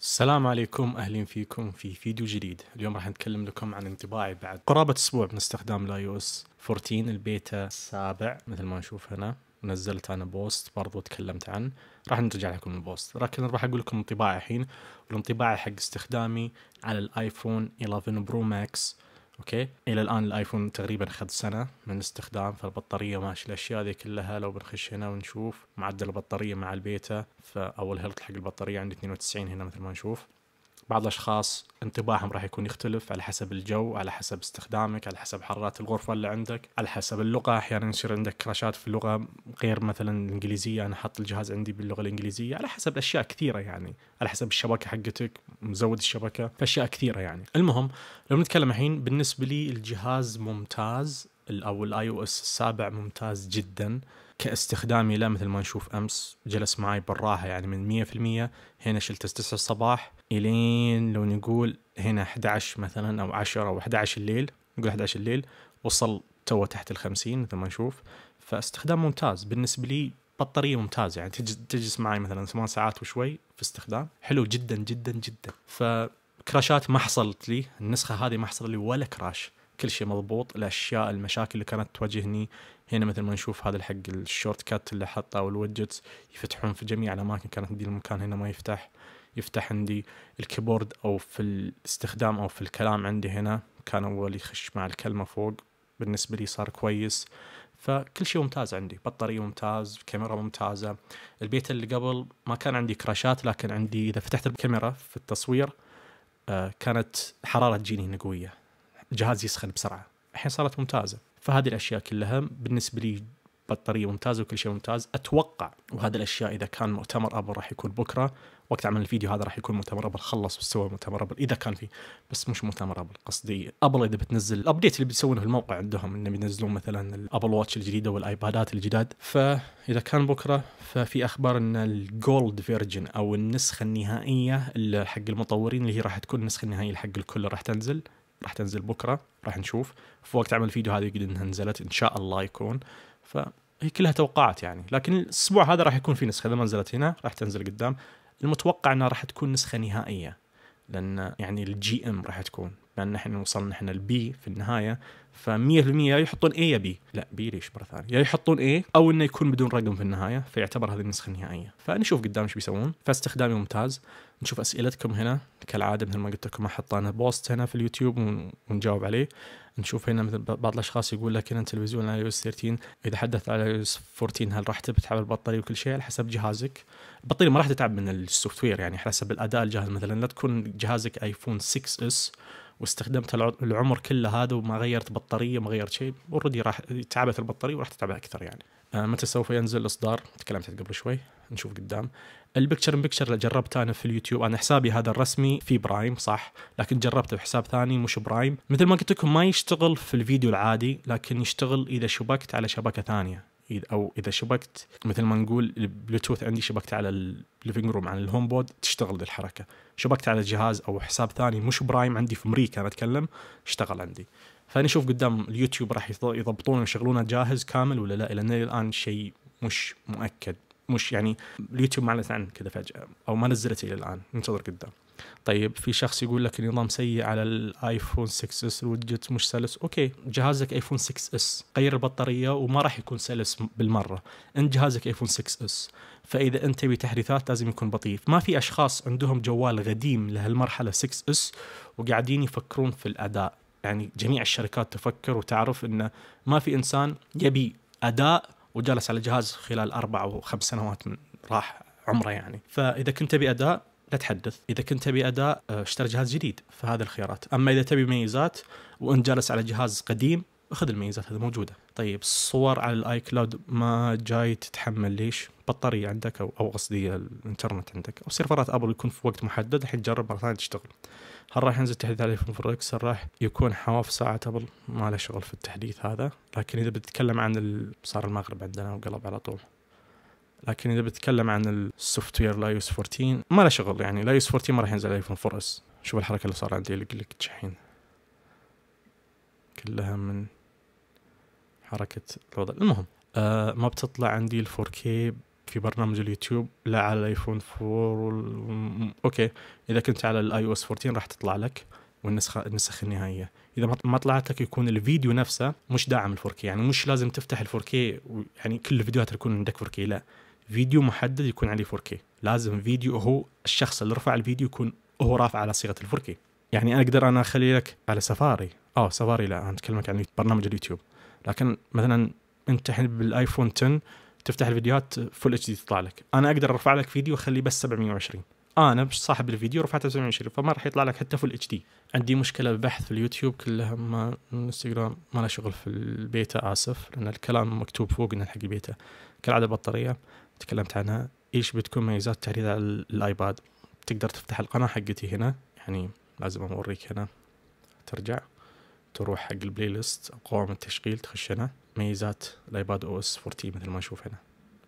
السلام عليكم اهلا فيكم في فيديو جديد اليوم راح نتكلم لكم عن انطباعي بعد قرابه اسبوع من استخدام لايوس اس 14 البيتا السابع مثل ما نشوف هنا ونزلت انا بوست برضو تكلمت عنه راح نرجع لكم البوست لكن راح اقول لكم انطباعي الحين والانطباعي حق استخدامي على الايفون 11 برو ماكس اوكي الى الان الايفون تقريبا خد سنه من استخدام فالبطاريه ماشي الاشياء ذي كلها لو بنخش هنا ونشوف معدل البطاريه مع البيتا فاول هيلث حق البطاريه عندي 92 هنا مثل ما نشوف بعض الاشخاص انطباعهم راح يكون يختلف على حسب الجو على حسب استخدامك على حسب حراره الغرفه اللي عندك على حسب اللغه احيانا يصير عندك كراشات في اللغه غير مثلا الانجليزيه انا حط الجهاز عندي باللغه الانجليزيه على حسب اشياء كثيره يعني على حسب الشبكه حقتك مزود الشبكه في اشياء كثيره يعني المهم لو نتكلم الحين بالنسبه لي الجهاز ممتاز او الاي او اس السابع ممتاز جدا كاستخدامي له مثل ما نشوف امس جلس معي بالراحه يعني من 100% هنا شلت 9 الصباح الين لو نقول هنا 11 مثلا او 10 او 11 الليل نقول 11 الليل وصل تو تحت ال 50 مثل ما نشوف فاستخدام ممتاز بالنسبه لي بطاريه ممتازه يعني تجلس معي مثلا ثمان ساعات وشوي في استخدام حلو جدا جدا جدا فكراشات ما حصلت لي النسخه هذه ما حصل لي ولا كراش كل شيء مضبوط الاشياء المشاكل اللي كانت تواجهني هنا مثل ما نشوف هذا الحق الشورت كات اللي حطه والويدجتس يفتحون في جميع الاماكن كانت عندي المكان هنا ما يفتح يفتح عندي الكيبورد او في الاستخدام او في الكلام عندي هنا كان اول يخش مع الكلمه فوق بالنسبه لي صار كويس فكل شيء ممتاز عندي بطاريه ممتاز كاميرا ممتازه البيت اللي قبل ما كان عندي كراشات لكن عندي اذا فتحت الكاميرا في التصوير آه، كانت حراره تجيني هنا قويه جهاز يسخن بسرعه الحين صارت ممتازه فهذه الاشياء كلها بالنسبه لي بطاريه ممتازه وكل شيء ممتاز اتوقع وهذه الاشياء اذا كان مؤتمر ابل راح يكون بكره وقت عمل الفيديو هذا راح يكون مؤتمر ابل خلص واستوى مؤتمر ابل اذا كان في بس مش مؤتمر ابل قصدي ابل اذا بتنزل الابديت اللي بيسوونه في الموقع عندهم انه بينزلون مثلا الابل واتش الجديده والايبادات الجداد فاذا كان بكره ففي اخبار ان الجولد فيرجن او النسخه النهائيه حق المطورين اللي هي راح تكون النسخه النهائيه حق الكل راح تنزل راح تنزل بكره راح نشوف في وقت عمل الفيديو هذه قد انها نزلت ان شاء الله يكون فهي كلها توقعات يعني لكن الاسبوع هذا راح يكون في نسخه اذا ما نزلت هنا راح تنزل قدام المتوقع انها راح تكون نسخه نهائيه لان يعني الجي ام راح تكون لان نحن وصلنا نحن البي في النهايه ف 100% يا يحطون اي يا بي لا بي ليش مره ثانيه يا يحطون اي او انه يكون بدون رقم في النهايه فيعتبر هذه النسخه النهائيه فنشوف قدام ايش بيسوون فاستخدامي ممتاز نشوف اسئلتكم هنا كالعاده مثل ما قلت لكم انا بوست هنا في اليوتيوب ونجاوب عليه نشوف هنا مثل بعض الاشخاص يقول لك هنا تلفزيون على يو اس 13 اذا حدث على يو اس 14 هل راح تتعب البطاريه وكل شيء على حسب جهازك البطاريه ما راح تتعب من السوفت وير يعني حسب الاداء الجهاز مثلا لا تكون جهازك ايفون 6 اس واستخدمت العمر كله هذا وما غيرت بطاريه ما غيرت شيء اوريدي راح تعبت البطاريه وراح تتعب اكثر يعني آه، متى سوف ينزل الاصدار تكلمت قبل شوي نشوف قدام البكتشر ان بكتشر جربته انا في اليوتيوب انا حسابي هذا الرسمي في برايم صح لكن جربته في حساب ثاني مش برايم مثل ما قلت لكم ما يشتغل في الفيديو العادي لكن يشتغل اذا شبكت على شبكه ثانيه او اذا شبكت مثل ما نقول البلوتوث عندي شبكت على الليفنج روم على الهوم بود تشتغل ذي الحركه شبكت على جهاز او حساب ثاني مش برايم عندي في امريكا انا اتكلم اشتغل عندي فنشوف قدام اليوتيوب راح يضبطونه ويشغلونه جاهز كامل ولا لا لان الان شيء مش مؤكد مش يعني اليوتيوب ما اعلنت كذا فجاه او ما نزلت الى الان ننتظر قدام طيب في شخص يقول لك النظام سيء على الايفون 6 اس الوجت مش سلس اوكي جهازك ايفون 6 اس غير البطاريه وما راح يكون سلس بالمره انت جهازك ايفون 6 اس فاذا انت تبي تحديثات لازم يكون بطيء ما في اشخاص عندهم جوال قديم لهالمرحله 6 اس وقاعدين يفكرون في الاداء يعني جميع الشركات تفكر وتعرف انه ما في انسان يبي اداء وجلس على الجهاز خلال اربع او خمس سنوات من راح عمره يعني فاذا كنت تبي اداء لا تحدث اذا كنت تبي اداء اه، اشتري جهاز جديد فهذه الخيارات اما اذا تبي ميزات وانت جالس على جهاز قديم خذ الميزات هذه موجوده طيب الصور على الاي كلاود ما جاي تتحمل ليش بطاريه عندك او او قصدي الانترنت عندك او سيرفرات ابل يكون في وقت محدد الحين تجرب مره ثانيه تشتغل هل راح ينزل تحديث على الايفون برو اكس هل راح يكون حواف ساعه ابل ما له شغل في التحديث هذا لكن اذا بتتكلم عن ال... صار المغرب عندنا وقلب على طول لكن اذا بتتكلم عن السوفت وير لايوس 14 ما له شغل يعني لايوس 14 ما راح ينزل الايفون 4 اس شوف الحركه اللي صار عندي اللي الحين كلها من حركه الوضع المهم آه ما بتطلع عندي ال 4K في برنامج اليوتيوب لا على الايفون 4 وال... اوكي اذا كنت على الاي او اس 14 راح تطلع لك والنسخه النسخ النهائيه اذا ما طلعت لك يكون الفيديو نفسه مش داعم ال 4K يعني مش لازم تفتح ال 4K يعني كل الفيديوهات يكون عندك 4K لا فيديو محدد يكون عليه 4K لازم فيديو هو الشخص اللي رفع الفيديو يكون هو رافع على صيغه ال 4K يعني انا اقدر انا اخلي لك على سفاري اه سفاري لا انا اتكلمك عن برنامج اليوتيوب لكن مثلا انت الحين بالايفون 10 تفتح الفيديوهات فول اتش دي تطلع لك انا اقدر ارفع لك فيديو اخليه بس 720 انا صاحب الفيديو رفعته 720 فما راح يطلع لك حتى فول اتش دي عندي مشكله ببحث في اليوتيوب كلها ما انستغرام ما له شغل في البيتا اسف لان الكلام مكتوب فوقنا حق البيتا كالعاده بطاريه تكلمت عنها ايش بتكون ميزات تحديد على الايباد تقدر تفتح القناه حقتي هنا يعني لازم اوريك هنا ترجع تروح حق البلاي ليست قوائم التشغيل تخش هنا ميزات الايباد او اس 14 مثل ما نشوف هنا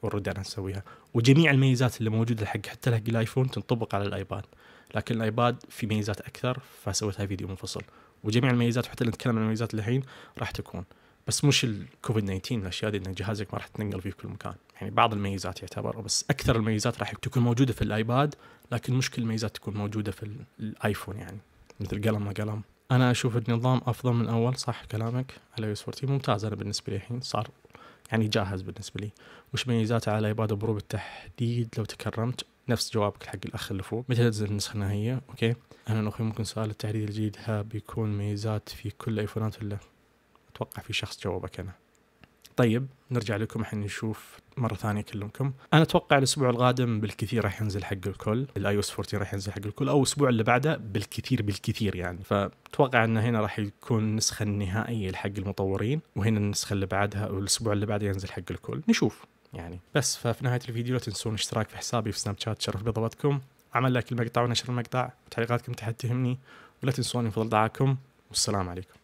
اوريدي انا نسويها وجميع الميزات اللي موجوده حق حتى حق الايفون تنطبق على الايباد لكن الايباد في ميزات اكثر فسويتها فيديو منفصل وجميع الميزات وحتى اللي نتكلم عن الميزات الحين راح تكون بس مش الكوفيد 19 الاشياء دي ان جهازك ما راح تنقل فيه في كل مكان يعني بعض الميزات يعتبر بس اكثر الميزات راح تكون موجوده في الايباد لكن مش كل الميزات تكون موجوده في الايفون يعني مثل قلم ما قلم انا اشوف النظام افضل من اول صح كلامك على يوس 14 ممتاز انا بالنسبه لي الحين صار يعني جاهز بالنسبه لي وش ميزاته على ايباد برو بالتحديد لو تكرمت نفس جوابك حق الاخ اللي فوق متى تنزل النسخه النهائيه اوكي انا اخوي ممكن سؤال التحديد الجديد ها بيكون ميزات في كل الايفونات ولا اتوقع في شخص جاوبك انا طيب نرجع لكم الحين نشوف مره ثانيه اكلمكم انا اتوقع الاسبوع القادم بالكثير راح ينزل حق الكل الاي او اس 14 راح ينزل حق الكل او الاسبوع اللي بعده بالكثير بالكثير يعني فاتوقع ان هنا راح يكون النسخه النهائيه لحق المطورين وهنا النسخه اللي بعدها والاسبوع اللي بعده ينزل حق الكل نشوف يعني بس ففي نهايه الفيديو لا تنسون الاشتراك في حسابي في سناب شات تشرف بضواتكم عمل لك المقطع ونشر المقطع وتعليقاتكم تحت تهمني ولا تنسوني في فضل دعاكم والسلام عليكم